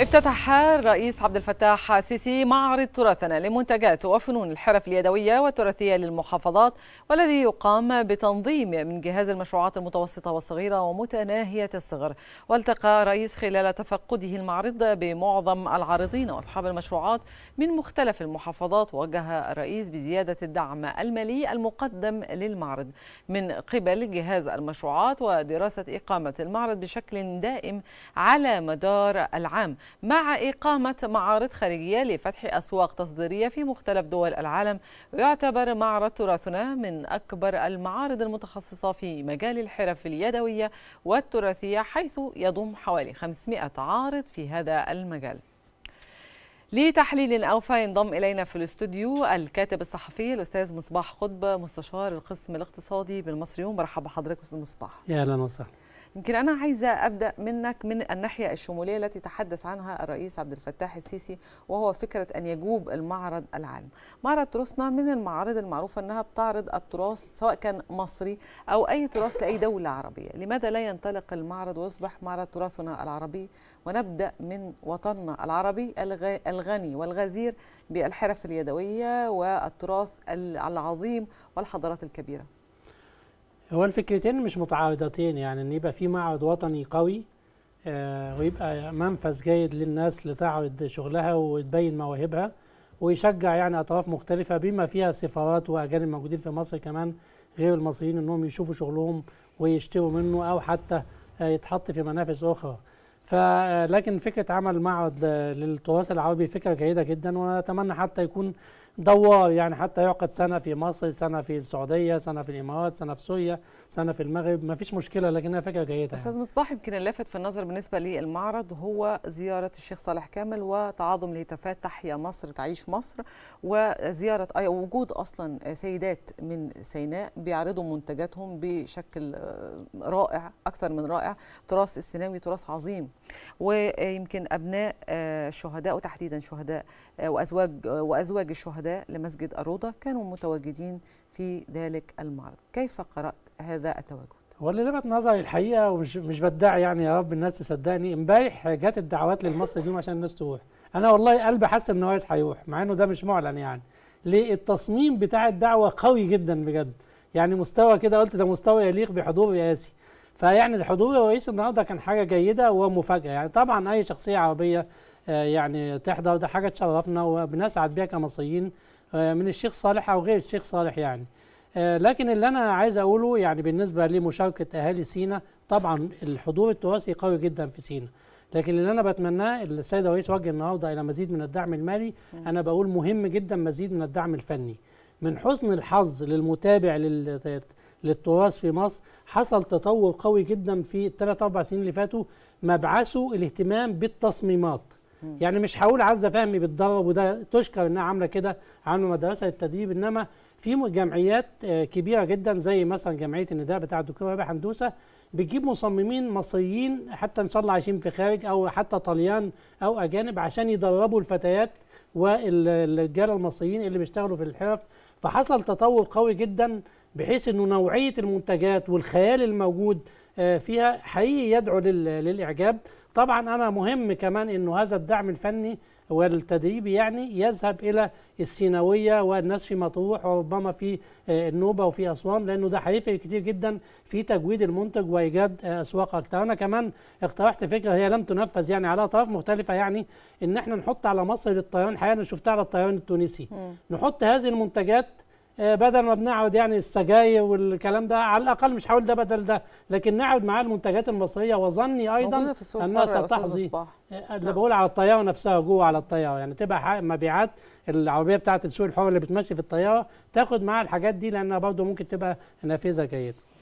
افتتح الرئيس عبد الفتاح السيسي معرض تراثنا لمنتجات وفنون الحرف اليدويه والتراثيه للمحافظات والذي يقام بتنظيم من جهاز المشروعات المتوسطه والصغيره ومتناهيه الصغر والتقى الرئيس خلال تفقده المعرض بمعظم العارضين واصحاب المشروعات من مختلف المحافظات وجه الرئيس بزياده الدعم المالي المقدم للمعرض من قبل جهاز المشروعات ودراسه اقامه المعرض بشكل دائم على مدار العام مع إقامة معارض خارجية لفتح أسواق تصديرية في مختلف دول العالم يعتبر معرض تراثنا من أكبر المعارض المتخصصة في مجال الحرف اليدوية والتراثية حيث يضم حوالي 500 عارض في هذا المجال لتحليل أوفى ينضم إلينا في الاستوديو الكاتب الصحفي الأستاذ مصباح قطب مستشار القسم الاقتصادي بالمصريون مرحبا بحضرتك أستاذ مصباح يا أهلا وسهلا يمكن انا عايزه ابدا منك من الناحيه الشموليه التي تحدث عنها الرئيس عبد الفتاح السيسي وهو فكره ان يجوب المعرض العالم معرض تراثنا من المعارض المعروفه انها بتعرض التراث سواء كان مصري او اي تراث لاي دوله عربيه، لماذا لا ينطلق المعرض ويصبح معرض تراثنا العربي ونبدا من وطننا العربي الغني والغزير بالحرف اليدويه والتراث العظيم والحضارات الكبيره. هو الفكرتين مش متعارضتين يعني ان يبقى في معرض وطني قوي آه، ويبقى منفذ جيد للناس لتعرض شغلها وتبين مواهبها ويشجع يعني اطراف مختلفه بما فيها سفارات واجانب موجودين في مصر كمان غير المصريين انهم يشوفوا شغلهم ويشتروا منه او حتى آه، يتحط في منافس اخرى فلكن آه، فكره عمل معرض للتراث العربي فكره جيده جدا واتمنى حتى يكون دوار يعني حتى يعقد سنة في مصر سنة في السعودية سنة في الإمارات سنة في سوريا سنة في المغرب ما فيش مشكلة لكنها فكرة جيدة يعني. أستاذ يعني. مصباح يمكن اللافت في النظر بالنسبة للمعرض هو زيارة الشيخ صالح كامل وتعاظم الهتافات تحيا مصر تعيش مصر وزيارة أي وجود أصلا سيدات من سيناء بيعرضوا منتجاتهم بشكل آه، رائع أكثر من رائع تراث السيناوي تراث عظيم ويمكن أبناء الشهداء آه، وتحديدا شهداء آه، وأزواج وأزواج الشهداء الأعداء لمسجد أروضة كانوا متواجدين في ذلك المعرض كيف قرأت هذا التواجد؟ هو اللي لفت نظري الحقيقة ومش مش بدعي يعني يا رب الناس تصدقني امبارح جت الدعوات للمصري اليوم عشان الناس تروح أنا والله قلبي حاسس إن هو هيروح مع إنه ده مش معلن يعني ليه التصميم بتاع الدعوة قوي جدا بجد يعني مستوى كده قلت ده مستوى يليق بحضور رئاسي فيعني الحضور الرئيسي النهارده كان حاجه جيده ومفاجاه يعني طبعا اي شخصيه عربيه آه، يعني تحضر ده حاجه تشرفنا وبنسعد بيها كمصريين آه، من الشيخ صالح او غير الشيخ صالح يعني آه، لكن اللي انا عايز اقوله يعني بالنسبه لمشاركه اهالي سينا طبعا الحضور التراثي قوي جدا في سينا لكن اللي انا بتمناه السيد الرئيس وجه النهارده الى مزيد من الدعم المالي انا بقول مهم جدا مزيد من الدعم الفني من حسن الحظ للمتابع للتراث في مصر حصل تطور قوي جدا في الثلاث اربع سنين اللي فاتوا مبعثوا الاهتمام بالتصميمات يعني مش هقول عزه فهمي بتدرب وده تشكر انها عامله كده عامله مدرسه للتدريب انما في جمعيات آه، كبيره جدا زي مثلا جمعيه النداء بتاع الدكتور رابح هندوسه بتجيب مصممين مصريين حتى ان شاء الله عايشين في خارج او حتى طليان او اجانب عشان يدربوا الفتيات والرجاله المصريين اللي بيشتغلوا في الحرف فحصل تطور قوي جدا بحيث انه نوعيه المنتجات والخيال الموجود آه، فيها حقيقي يدعو للاعجاب طبعا أنا مهم كمان أنه هذا الدعم الفني والتدريبي يعني يذهب إلى السيناوية والناس في مطروح وربما في آه، النوبة وفي أسوان لأنه ده هيفرق كتير جدا في تجويد المنتج وإيجاد آه، أسواق أكتر أنا كمان اقترحت فكرة هي لم تنفذ يعني على أطراف مختلفة يعني إن إحنا نحط على مصر للطيران حاجة أنا شفتها على الطيران التونسي م. نحط هذه المنتجات آه، بدل ما بنعود يعني السجاير والكلام ده على الاقل مش هقول ده بدل ده لكن نعود مع المنتجات المصريه وظني ايضا انها ستحظي آه، آه، اللي نعم. بقول على الطياره نفسها جوه على الطياره يعني تبقى مبيعات العربيه بتاعه السوق الحر اللي بتمشي في الطياره تاخد معاها الحاجات دي لانها برضه ممكن تبقى نافذه جيده